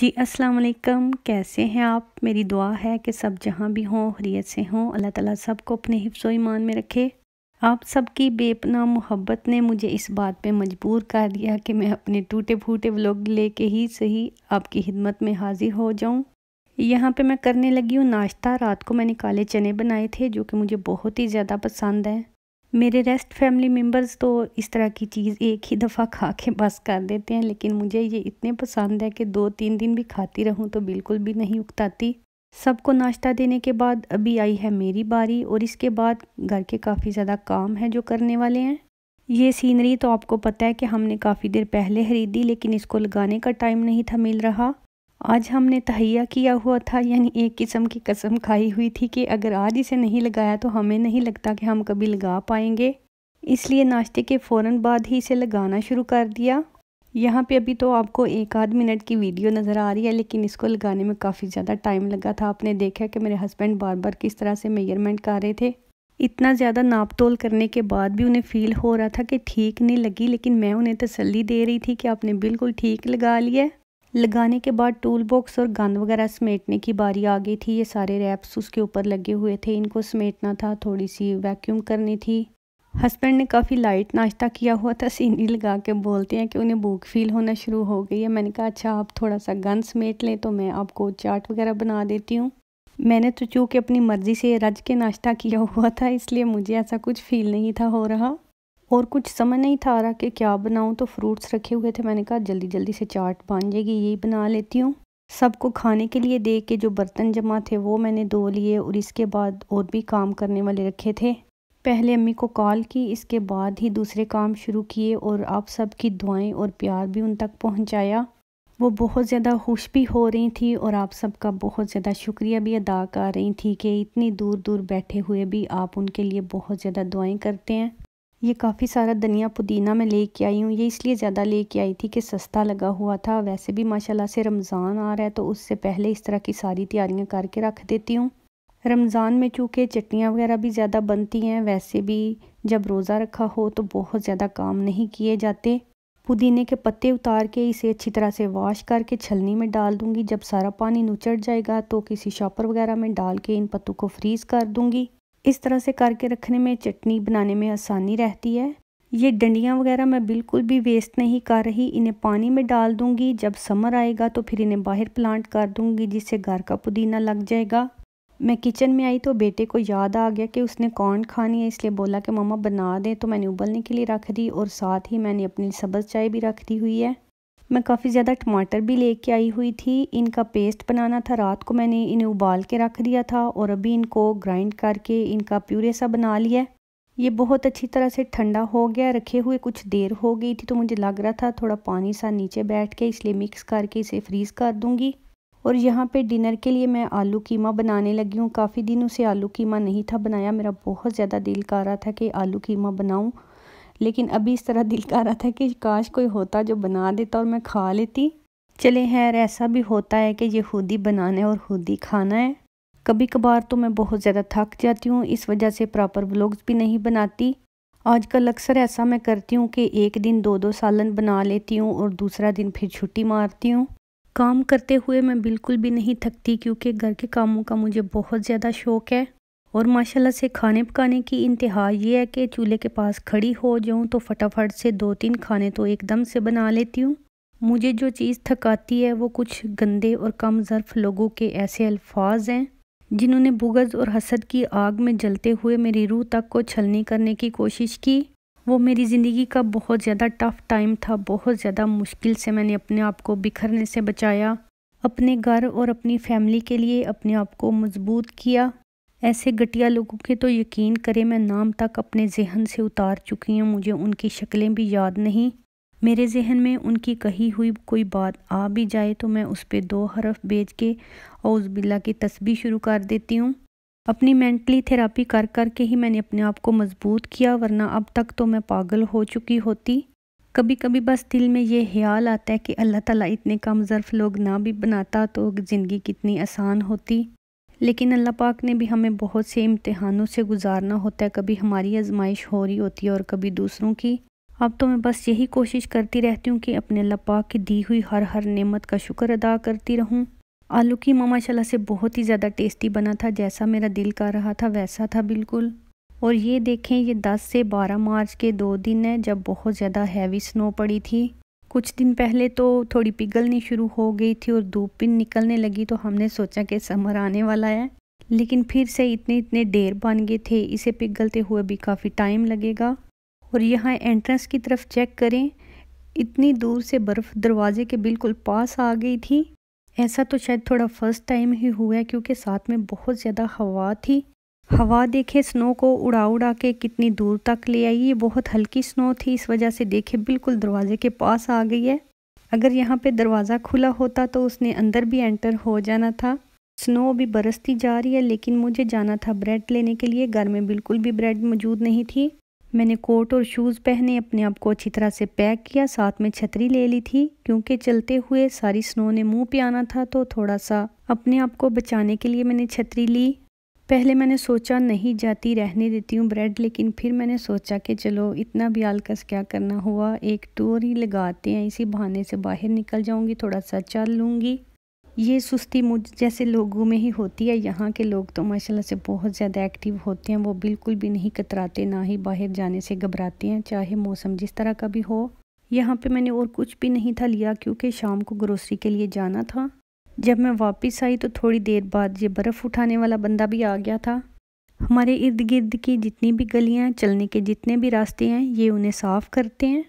जी अस्सलाम वालेकुम कैसे हैं आप मेरी दुआ है कि सब जहाँ भी हों हरीत से हों अल्लाह ताला सबको अपने हिफ्स ईमान में रखे आप सबकी बेपना मोहब्बत ने मुझे इस बात पे मजबूर कर दिया कि मैं अपने टूटे फूटे व्लॉग लेके ही सही आपकी खिदमत में हाजिर हो जाऊं यहाँ पे मैं करने लगी हूँ नाश्ता रात को मैंने काले चने बनाए थे जो कि मुझे बहुत ही ज़्यादा पसंद है मेरे रेस्ट फैमिली मेम्बर्स तो इस तरह की चीज़ एक ही दफ़ा खा के बस कर देते हैं लेकिन मुझे ये इतने पसंद है कि दो तीन दिन भी खाती रहूं तो बिल्कुल भी नहीं उकताती सबको नाश्ता देने के बाद अभी आई है मेरी बारी और इसके बाद घर के काफ़ी ज़्यादा काम है जो करने वाले हैं ये सीनरी तो आपको पता है कि हमने काफ़ी देर पहले खरीदी लेकिन इसको लगाने का टाइम नहीं था मिल रहा आज हमने तहैया किया हुआ था यानी एक किस्म की कसम खाई हुई थी कि अगर आज इसे नहीं लगाया तो हमें नहीं लगता कि हम कभी लगा पाएंगे इसलिए नाश्ते के फ़ौर बाद ही इसे लगाना शुरू कर दिया यहाँ पे अभी तो आपको एक आध मिनट की वीडियो नज़र आ रही है लेकिन इसको लगाने में काफ़ी ज़्यादा टाइम लगा था आपने देखा कि मेरे हस्बैंड बार बार किस तरह से मेजरमेंट कर रहे थे इतना ज़्यादा नाप तोल करने के बाद भी उन्हें फ़ील हो रहा था कि ठीक नहीं लगी लेकिन मैं उन्हें तसल्ली दे रही थी कि आपने बिल्कुल ठीक लगा लिया लगाने के बाद टूल बॉक्स और गन वगैरह समेटने की बारी आ गई थी ये सारे रैप्स उसके ऊपर लगे हुए थे इनको समेटना था थोड़ी सी वैक्यूम करनी थी हस्बैंड ने काफ़ी लाइट नाश्ता किया हुआ था सीनरी लगा के बोलते हैं कि उन्हें भूख फील होना शुरू हो गई है मैंने कहा अच्छा आप थोड़ा सा गन समेट लें तो मैं आपको चाट वगैरह बना देती हूँ मैंने तो चूँकि अपनी मर्ज़ी से रज के नाश्ता किया हुआ था इसलिए मुझे ऐसा कुछ फील नहीं था हो रहा और कुछ समझ नहीं था आ रहा कि क्या बनाऊँ तो फ्रूट्स रखे हुए थे मैंने कहा जल्दी जल्दी से चाट बन जाएगी यही बना लेती हूँ सबको खाने के लिए दे के जो बर्तन जमा थे वो मैंने धो लिए और इसके बाद और भी काम करने वाले रखे थे पहले अम्मी को कॉल की इसके बाद ही दूसरे काम शुरू किए और आप सब की दुआएं और प्यार भी उन तक पहुंचाया वो बहुत ज़्यादा खुश भी हो रही थी और आप सबका बहुत ज़्यादा शुक्रिया भी अदा कर रही थी कि इतनी दूर दूर बैठे हुए भी आप उनके लिए बहुत ज़्यादा दुआएं करते हैं ये काफ़ी सारा धनिया पुदीना मैं लेके आई हूँ ये इसलिए ज़्यादा लेके आई थी कि सस्ता लगा हुआ था वैसे भी माशाल्लाह से रमज़ान आ रहा है तो उससे पहले इस तरह की सारी तैयारियाँ करके रख देती हूँ रमज़ान में चूँकि चटनियाँ वगैरह भी ज़्यादा बनती हैं वैसे भी जब रोज़ा रखा हो तो बहुत ज़्यादा काम नहीं किए जाते पुदीने के पत्ते उतार के इसे अच्छी तरह से वॉश करके छलनी में डाल दूँगी जब सारा पानी नुचड़ जाएगा तो किसी शॉपर वगैरह में डाल के इन पत्तों को फ्रीज़ कर दूँगी इस तरह से करके रखने में चटनी बनाने में आसानी रहती है ये डंडियाँ वगैरह मैं बिल्कुल भी वेस्ट नहीं कर रही इन्हें पानी में डाल दूंगी जब समर आएगा तो फिर इन्हें बाहर प्लांट कर दूंगी जिससे घर का पुदीना लग जाएगा मैं किचन में आई तो बेटे को याद आ गया कि उसने कौन खानी है इसलिए बोला कि मम्मा बना दें तो मैंने उबलने के लिए रख दी और साथ ही मैंने अपनी सब्ज़ चाय भी रख दी हुई है मैं काफ़ी ज़्यादा टमाटर भी लेके आई हुई थी इनका पेस्ट बनाना था रात को मैंने इन्हें उबाल के रख दिया था और अभी इनको ग्राइंड करके इनका प्यूरे सा बना लिया ये बहुत अच्छी तरह से ठंडा हो गया रखे हुए कुछ देर हो गई थी तो मुझे लग रहा था थोड़ा पानी सा नीचे बैठ के इसलिए मिक्स करके इसे फ्रीज़ कर दूँगी और यहाँ पे डिनर के लिए मैं आलू कीमा बनाने लगी हूँ काफ़ी दिनों से आलू कीमा नहीं था बनाया मेरा बहुत ज़्यादा दिल कर रहा था कि आलू कीमा बनाऊँ लेकिन अभी इस तरह दिल कर रहा था कि काश कोई होता जो बना देता और मैं खा लेती चले खैर ऐसा भी होता है कि यहूदी बनाना है और हूदी खाना है कभी कभार तो मैं बहुत ज़्यादा थक जाती हूँ इस वजह से प्रॉपर ब्लॉग्स भी नहीं बनाती आजकल अक्सर ऐसा मैं करती हूँ कि एक दिन दो दो सालन बना लेती हूँ और दूसरा दिन फिर छुट्टी मारती हूँ काम करते हुए मैं बिल्कुल भी नहीं थकती क्योंकि घर के कामों का मुझे बहुत ज़्यादा शौक़ है और माशाल्लाह से खाने पकाने की इंतहा यह है कि चूल्हे के पास खड़ी हो जाऊँ तो फटाफट से दो तीन खाने तो एकदम से बना लेती हूँ मुझे जो चीज़ थकाती है वो कुछ गंदे और कम ज़र्फ लोगों के ऐसे अल्फाज हैं जिन्होंने बुगज़ और हसद की आग में जलते हुए मेरी रूह तक को छलनी करने की कोशिश की वो मेरी ज़िंदगी का बहुत ज़्यादा टफ़ टाइम था बहुत ज़्यादा मुश्किल से मैंने अपने आप को बिखरने से बचाया अपने घर और अपनी फैमिली के लिए अपने आप को मजबूत किया ऐसे घटिया लोगों के तो यकीन करें मैं नाम तक अपने जहन से उतार चुकी हूँ मुझे उनकी शक्लें भी याद नहीं मेरे जहन में उनकी कही हुई कोई बात आ भी जाए तो मैं उस पर दो हरफ बेच के और उस बिल्ला की तस्वीर शुरू कर देती हूँ अपनी मेंटली थेरापी कर कर के ही मैंने अपने आप को मजबूत किया वरना अब तक तो मैं पागल हो चुकी होती कभी कभी बस दिल में ये ख्याल आता है कि अल्लाह ताला इतने कम जरफ़ लोग ना भी बनाता तो ज़िंदगी कितनी आसान होती लेकिन अल्लाह पाक ने भी हमें बहुत से इम्तहानों से गुजारना होता है कभी हमारी आजमाइश हो रही होती है और कभी दूसरों की अब तो मैं बस यही कोशिश करती रहती हूँ कि अपने अल्लाह पाक की दी हुई हर हर नेमत का शुक्र अदा करती रहूँ आलू की मामाशाला से बहुत ही ज़्यादा टेस्टी बना था जैसा मेरा दिल कर रहा था वैसा था बिल्कुल और ये देखें ये 10 से 12 मार्च के दो दिन है जब बहुत ज़्यादा हैवी स्नो पड़ी थी कुछ दिन पहले तो थोड़ी पिघलनी शुरू हो गई थी और धूप भी निकलने लगी तो हमने सोचा कि समर आने वाला है लेकिन फिर से इतने इतने ढेर बन गए थे इसे पिघलते हुए भी काफ़ी टाइम लगेगा और यहाँ एंट्रेंस की तरफ चेक करें इतनी दूर से बर्फ़ दरवाजे के बिल्कुल पास आ गई थी ऐसा तो शायद थोड़ा फर्स्ट टाइम ही हुआ है क्योंकि साथ में बहुत ज़्यादा हवा थी हवा देखे स्नो को उड़ा उड़ा के कितनी दूर तक ले आई ये बहुत हल्की स्नो थी इस वजह से देखे बिल्कुल दरवाजे के पास आ गई है अगर यहाँ पे दरवाज़ा खुला होता तो उसने अंदर भी एंटर हो जाना था स्नो अभी बरसती जा रही है लेकिन मुझे जाना था ब्रेड लेने के लिए घर में बिल्कुल भी ब्रेड मौजूद नहीं थी मैंने कोट और शूज़ पहने अपने आप को अच्छी तरह से पैक किया साथ में छतरी ले ली थी क्योंकि चलते हुए सारी स्नो ने मुंह पे आना था तो थोड़ा सा अपने आप को बचाने के लिए मैंने छतरी ली पहले मैंने सोचा नहीं जाती रहने देती हूँ ब्रेड लेकिन फिर मैंने सोचा कि चलो इतना भी आलकस क्या करना हुआ एक टूर ही लगाते हैं इसी बहाने से बाहर निकल जाऊँगी थोड़ा सा चल लूँगी ये सुस्ती मुझ जैसे लोगों में ही होती है यहाँ के लोग तो माशाल्लाह से बहुत ज़्यादा एक्टिव होते हैं वो बिल्कुल भी नहीं कतराते ना ही बाहर जाने से घबराते हैं चाहे मौसम जिस तरह का भी हो यहाँ पे मैंने और कुछ भी नहीं था लिया क्योंकि शाम को ग्रोसरी के लिए जाना था जब मैं वापस आई तो थोड़ी देर बाद ये बर्फ़ उठाने वाला बंदा भी आ गया था हमारे इर्द गिर्द की जितनी भी गलियाँ चलने के जितने भी रास्ते हैं ये उन्हें साफ़ करते हैं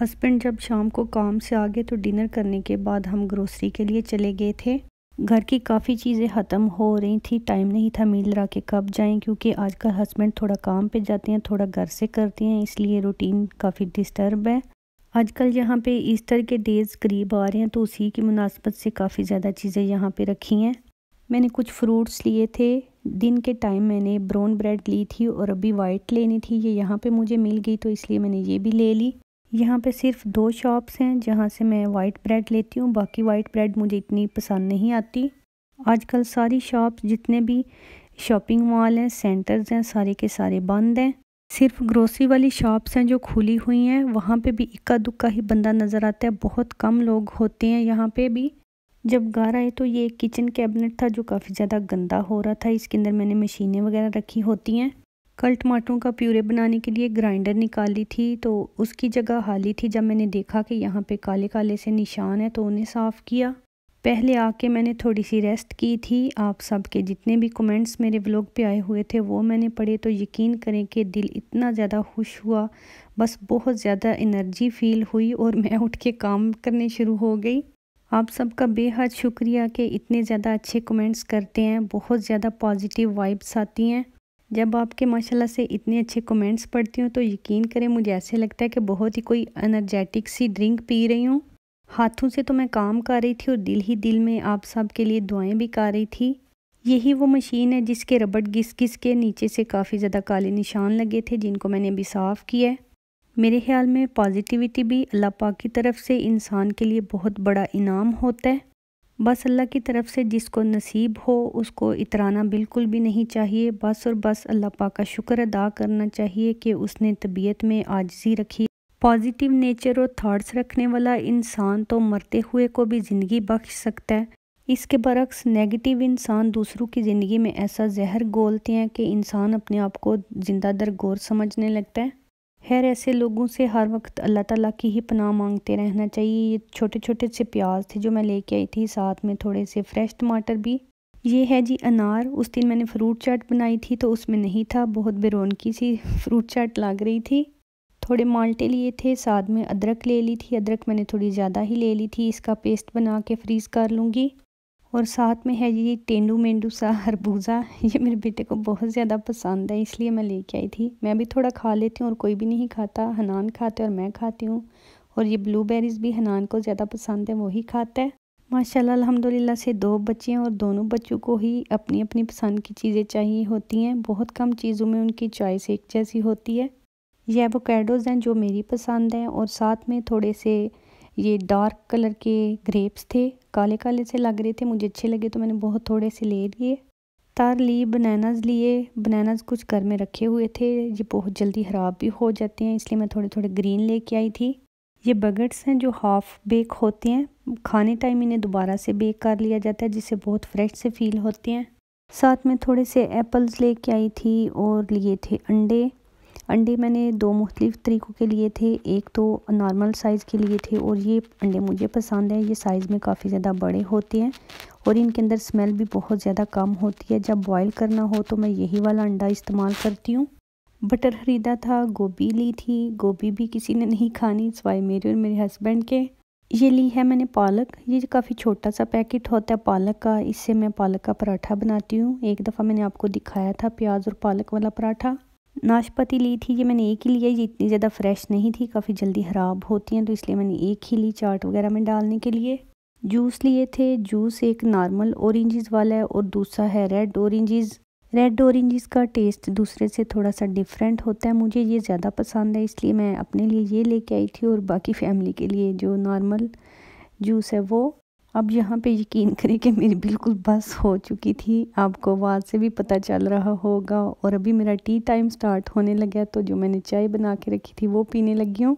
हस्बैंड जब शाम को काम से आ गए तो डिनर करने के बाद हम ग्रोसरी के लिए चले गए थे घर की काफ़ी चीज़ें ख़त्म हो रही थी टाइम नहीं था मील रहा के कब जाएं क्योंकि आजकल हस्बैंड थोड़ा काम पे जाते हैं थोड़ा घर से करते हैं इसलिए रूटीन काफ़ी डिस्टर्ब है आजकल यहाँ पे ईस्टर के डेज़ करीब आ रहे हैं तो उसी की मुनासबत से काफ़ी ज़्यादा चीज़ें यहाँ पे रखी हैं मैंने कुछ फ्रूट्स लिए थे दिन के टाइम मैंने ब्राउन ब्रेड ली थी और अभी वाइट लेनी थी ये यहाँ पे मुझे मिल गई तो इसलिए मैंने ये भी ले ली यहाँ पे सिर्फ दो शॉप्स हैं जहाँ से मैं वाइट ब्रेड लेती हूँ बाकी वाइट ब्रेड मुझे इतनी पसंद नहीं आती आज सारी शॉप जितने भी शॉपिंग मॉल हैं सेंटर्स हैं सारे के सारे बंद हैं सिर्फ ग्रोसरी वाली शॉप्स हैं जो खुली हुई हैं वहाँ पे भी इक्का दुक्का ही बंदा नज़र आता है बहुत कम लोग होते हैं यहाँ पे भी जब घर आए तो ये किचन कैबिनेट था जो काफ़ी ज़्यादा गंदा हो रहा था इसके अंदर मैंने मशीनें वगैरह रखी होती हैं कल टमाटरों का प्यूरे बनाने के लिए ग्राइंडर निकाली थी तो उसकी जगह हाली थी जब मैंने देखा कि यहाँ पे काले काले से निशान है तो उन्हें साफ़ किया पहले आके मैंने थोड़ी सी रेस्ट की थी आप सब के जितने भी कमेंट्स मेरे व्लॉग पे आए हुए थे वो मैंने पढ़े तो यकीन करें कि दिल इतना ज़्यादा खुश हुआ बस बहुत ज़्यादा एनर्जी फील हुई और मैं उठ के काम करने शुरू हो गई आप सबका बेहद शुक्रिया कि इतने ज़्यादा अच्छे कमेंट्स करते हैं बहुत ज़्यादा पॉजिटिव वाइब्स आती हैं जब आपके माशाल्लाह से इतने अच्छे कमेंट्स पढ़ती हूँ तो यकीन करें मुझे ऐसे लगता है कि बहुत ही कोई एनर्जेटिक सी ड्रिंक पी रही हूँ हाथों से तो मैं काम कर रही थी और दिल ही दिल में आप सब के लिए दुआएं भी कर रही थी यही वो मशीन है जिसके रबड़ घिस घिस के नीचे से काफ़ी ज़्यादा काले निशान लगे थे जिनको मैंने अभी साफ़ किया है मेरे ख्याल में पॉजिटिविटी भी अल्लाह पाक की तरफ से इंसान के लिए बहुत बड़ा इनाम होता है बस अल्लाह की तरफ से जिसको नसीब हो उसको इतराना बिल्कुल भी नहीं चाहिए बस और बस अल्लाह पाक का शुक्र अदा करना चाहिए कि उसने तबीयत में आजजी रखी पॉजिटिव नेचर और थाट्स रखने वाला इंसान तो मरते हुए को भी ज़िंदगी बख्श सकता है इसके बरक्स नेगेटिव इंसान दूसरों की ज़िंदगी में ऐसा जहर गोलते हैं कि इंसान अपने आप को जिंदा दर गौर समझने लगता है खैर ऐसे लोगों से हर वक्त अल्लाह ताला की ही पनाह मांगते रहना चाहिए ये छोटे छोटे से प्याज थे जो मैं लेके आई थी साथ में थोड़े से फ्रेश टमाटर भी ये है जी अनार उस दिन मैंने फ्रूट चाट बनाई थी तो उसमें नहीं था बहुत बेरोनकी सी फ्रूट चाट लग रही थी थोड़े माल्टे लिए थे साथ में अदरक ले ली थी अदरक मैंने थोड़ी ज़्यादा ही ले ली थी इसका पेस्ट बना के फ्रीज़ कर लूँगी और साथ में है ये टेंडू मेंडू सा हरबूज़ा ये मेरे बेटे को बहुत ज़्यादा पसंद है इसलिए मैं लेके आई थी मैं भी थोड़ा खा लेती हूँ और कोई भी नहीं खाता हनान खाते और मैं खाती हूँ और ये ब्लूबेरीज़ भी हनान को ज़्यादा पसंद है वही खाता है माशाल्लाह अल्हम्दुलिल्लाह से दो बच्चे हैं और दोनों बच्चों को ही अपनी अपनी पसंद की चीज़ें चाहिए होती हैं बहुत कम चीज़ों में उनकी चॉइस एक जैसी होती है ये एवोकेडोज़ हैं जो मेरी पसंद हैं और साथ में थोड़े से ये डार्क कलर के ग्रेप्स थे काले काले से लग रहे थे मुझे अच्छे लगे तो मैंने बहुत थोड़े से ले लिए तार ली बनानाज़ लिए बनानाज कुछ घर में रखे हुए थे ये बहुत जल्दी ख़राब भी हो जाते हैं इसलिए मैं थोड़े थोड़े ग्रीन ले आई थी ये बगट्स हैं जो हाफ़ बेक होते हैं खाने टाइम इन्हें दोबारा से बेक कर लिया जाता है जिससे बहुत फ्रेश से फील होते हैं साथ में थोड़े से एप्पल्स लेके आई थी और लिए थे अंडे अंडे मैंने दो मुख्तलिफ़ तरीक़ों के लिए थे एक तो नॉर्मल साइज़ के लिए थे और ये अंडे मुझे पसंद हैं ये साइज़ में काफ़ी ज़्यादा बड़े होते हैं और इनके अंदर स्मेल भी बहुत ज़्यादा कम होती है जब बॉयल करना हो तो मैं यही वाला अंडा इस्तेमाल करती हूँ बटर ख़रीदा था गोभी ली थी गोभी भी किसी ने नहीं खानी सवाए मेरे और मेरे हस्बैंड के ये ली है मैंने पालक ये काफ़ी छोटा सा पैकेट होता है पालक का इससे मैं पालक का पराठा बनाती हूँ एक दफ़ा मैंने आपको दिखाया था प्याज और पालक वाला पराठा नाशपाती ली थी ये मैंने एक ही लिया ये इतनी ज़्यादा फ्रेश नहीं थी काफ़ी जल्दी ख़राब होती हैं तो इसलिए मैंने एक ही ली चाट वगैरह में डालने के लिए जूस लिए थे जूस एक नॉर्मल औरेंजेस वाला है और दूसरा है रेड औरेंजेस रेड औरेंजेस का टेस्ट दूसरे से थोड़ा सा डिफरेंट होता है मुझे ये ज़्यादा पसंद है इसलिए मैं अपने लिए ये लेके आई थी और बाकी फैमिली के लिए जो नॉर्मल जूस है वो अब यहाँ पे यकीन करें कि मेरी बिल्कुल बस हो चुकी थी आपको आवाज़ से भी पता चल रहा होगा और अभी मेरा टी टाइम स्टार्ट होने लगा तो जो मैंने चाय बना के रखी थी वो पीने लगी हूँ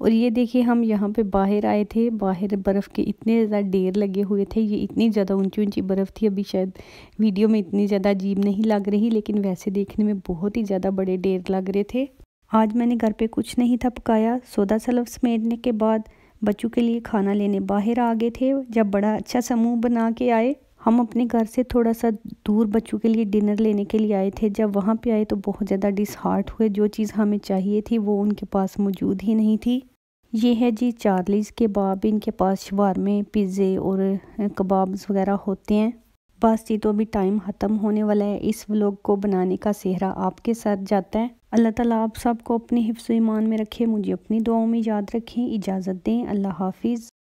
और ये देखिए हम यहाँ पे बाहर आए थे बाहर बर्फ़ के इतने ज़्यादा ढेर लगे हुए थे ये इतनी ज़्यादा ऊंची ऊंची बर्फ़ थी अभी शायद वीडियो में इतनी ज़्यादा अजीब नहीं लग रही लेकिन वैसे देखने में बहुत ही ज़्यादा बड़े ढेर लग रहे थे आज मैंने घर पे कुछ नहीं था पकाया सोदा सलफ समेटने के बाद बच्चों के लिए खाना लेने बाहर आ गए थे जब बड़ा अच्छा समूह बना के आए हम अपने घर से थोड़ा सा दूर बच्चों के लिए डिनर लेने के लिए आए थे जब वहाँ पे आए तो बहुत ज़्यादा डिसहार्ट हुए जो चीज़ हमें चाहिए थी वो उनके पास मौजूद ही नहीं थी ये है जी चार्लीस के बाब इनके पास में पिज़्ज़े और कबाब्स वगैरह होते हैं बस जी तो अभी टाइम ख़त्म होने वाला है इस व्लॉग को बनाने का सेहरा आपके साथ जाता है अल्लाह ताला आप सबको अपने हिफ्स ईमान में रखे मुझे अपनी दुआओं में याद रखें इजाज़त दें अल्लाह हाफिज़